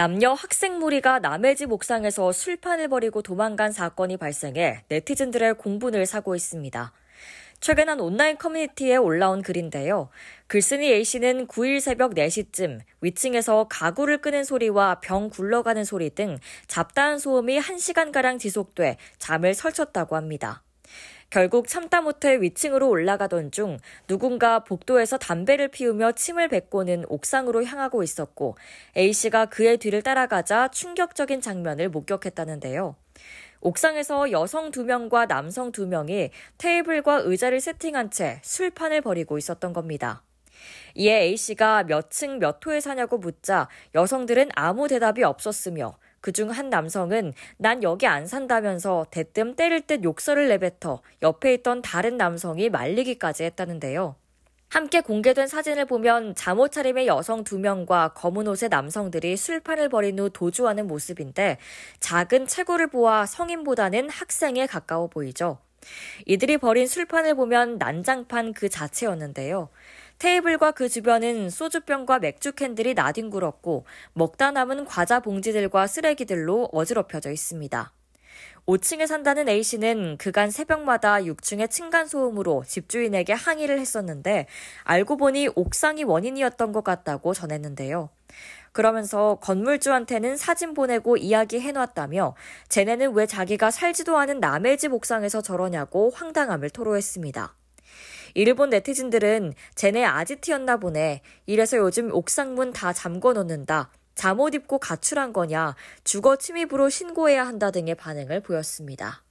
남녀 학생 무리가 남의 집 옥상에서 술판을 벌이고 도망간 사건이 발생해 네티즌들의 공분을 사고 있습니다. 최근 한 온라인 커뮤니티에 올라온 글인데요. 글쓴이 A씨는 9일 새벽 4시쯤 위층에서 가구를 끄는 소리와 병 굴러가는 소리 등 잡다한 소음이 1시간가량 지속돼 잠을 설쳤다고 합니다. 결국 참다 못해 위층으로 올라가던 중 누군가 복도에서 담배를 피우며 침을 뱉고는 옥상으로 향하고 있었고 A씨가 그의 뒤를 따라가자 충격적인 장면을 목격했다는데요. 옥상에서 여성 2명과 남성 2명이 테이블과 의자를 세팅한 채 술판을 벌이고 있었던 겁니다. 이에 A씨가 몇 층 몇 호에 사냐고 묻자 여성들은 아무 대답이 없었으며 그중 한 남성은 난 여기 안 산다면서 대뜸 때릴 듯 욕설을 내뱉어 옆에 있던 다른 남성이 말리기까지 했다는데요. 함께 공개된 사진을 보면 잠옷 차림의 여성 두 명과 검은 옷의 남성들이 술판을 벌인 후 도주하는 모습인데 작은 체구를 보아 성인보다는 학생에 가까워 보이죠. 이들이 벌인 술판을 보면 난장판 그 자체였는데요. 테이블과 그 주변은 소주병과 맥주 캔들이 나뒹굴었고 먹다 남은 과자 봉지들과 쓰레기들로 어지럽혀져 있습니다. 5층에 산다는 A씨는 그간 새벽마다 6층의 층간소음으로 집주인에게 항의를 했었는데 알고 보니 옥상이 원인이었던 것 같다고 전했는데요. 그러면서 건물주한테는 사진 보내고 이야기 해놨다며 쟤네는 왜 자기가 살지도 않은 남의 집 옥상에서 저러냐고 황당함을 토로했습니다. 일본 네티즌들은 쟤네 아지트였나 보네. 이래서 요즘 옥상문 다 잠궈 놓는다. 잠옷 입고 가출한 거냐, 주거 침입으로 신고해야 한다 등의 반응을 보였습니다.